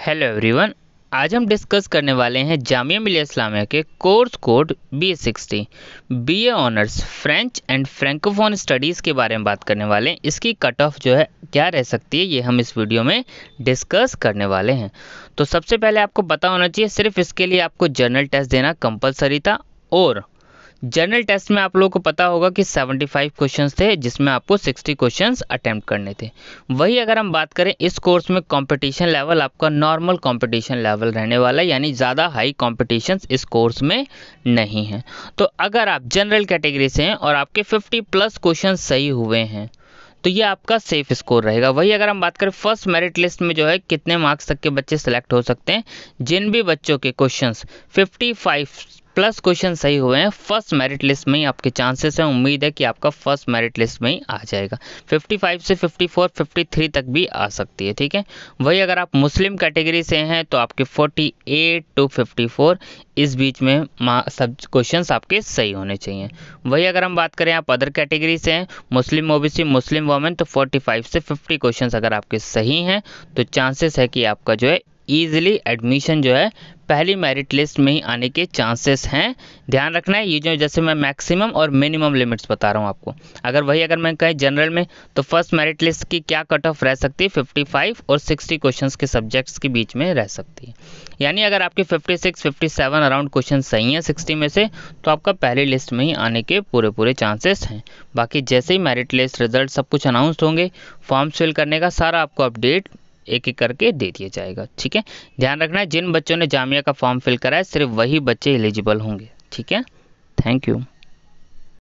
hello everyone आज हम discuss करने वाले हैं जामिया मिलिया इस्लामिया के course code B A sixty B A honours French and francophone studies के बारे में बात करने वाले हैं इसकी कट ऑफ जो है क्या रह सकती है ये हम इस वीडियो में डिस्कस करने वाले हैं तो सबसे पहले आपको पता होना चाहिए सिर्फ इसके लिए आपको जर्नल टेस्ट देना कंपलसरी था और जनरल टेस्ट में आप लोगों को पता होगा कि 75 क्वेश्चंस थे जिसमें आपको 60 क्वेश्चंस अटेम्प्ट करने थे वही अगर हम बात करें इस कोर्स में कंपटीशन लेवल आपका नॉर्मल कंपटीशन लेवल रहने वाला है यानी ज़्यादा हाई कॉम्पिटिशन इस कोर्स में नहीं है तो अगर आप जनरल कैटेगरी से हैं और आपके फिफ्टी प्लस क्वेश्चन सही हुए हैं तो ये आपका सेफ स्कोर रहेगा वही अगर हम बात करें फर्स्ट मेरिट लिस्ट में जो है कितने मार्क्स तक के बच्चे सेलेक्ट हो सकते हैं जिन भी बच्चों के क्वेश्चंस 55 प्लस क्वेश्चन सही हुए हैं फर्स्ट मेरिट लिस्ट में ही आपके चांसेस हैं उम्मीद है कि आपका फर्स्ट मेरिट लिस्ट में ही आ जाएगा 55 से 54, 53 तक भी आ सकती है ठीक है वही अगर आप मुस्लिम कैटेगरी से हैं तो आपके 48 टू 54 इस बीच में सब क्वेश्चन आपके सही होने चाहिए वही अगर हम बात करें आप अदर कैटेगरी से हैं मुस्लिम ओ मुस्लिम वोमेन तो फोर्टी से फिफ्टी क्वेश्चन अगर आपके सही हैं तो चांसेस है कि आपका जो है ईजिली एडमिशन जो है पहली मेरिट लिस्ट में ही आने के चांसेस हैं ध्यान रखना है ये जो जैसे मैं मैक्सिमम और मिनिमम लिमिट्स बता रहा हूँ आपको अगर वही अगर मैं कहें जनरल में तो फर्स्ट मेरिट लिस्ट की क्या कट ऑफ रह सकती है 55 और 60 क्वेश्चंस के सब्जेक्ट्स के बीच में रह सकती है यानी अगर आपके 56, 57 अराउंड क्वेश्चन सही हैं सिक्सटी में से तो आपका पहली लिस्ट में ही आने के पूरे पूरे चांसेस हैं बाकी जैसे ही मेरिट लिस्ट रिजल्ट सब कुछ अनाउंस होंगे फॉर्म्स फिल करने का सारा आपको अपडेट एक एक करके दे दिया जाएगा ठीक है ध्यान रखना है जिन बच्चों ने जामिया का फॉर्म फिल करा है सिर्फ वही बच्चे एलिजिबल होंगे ठीक है थैंक यू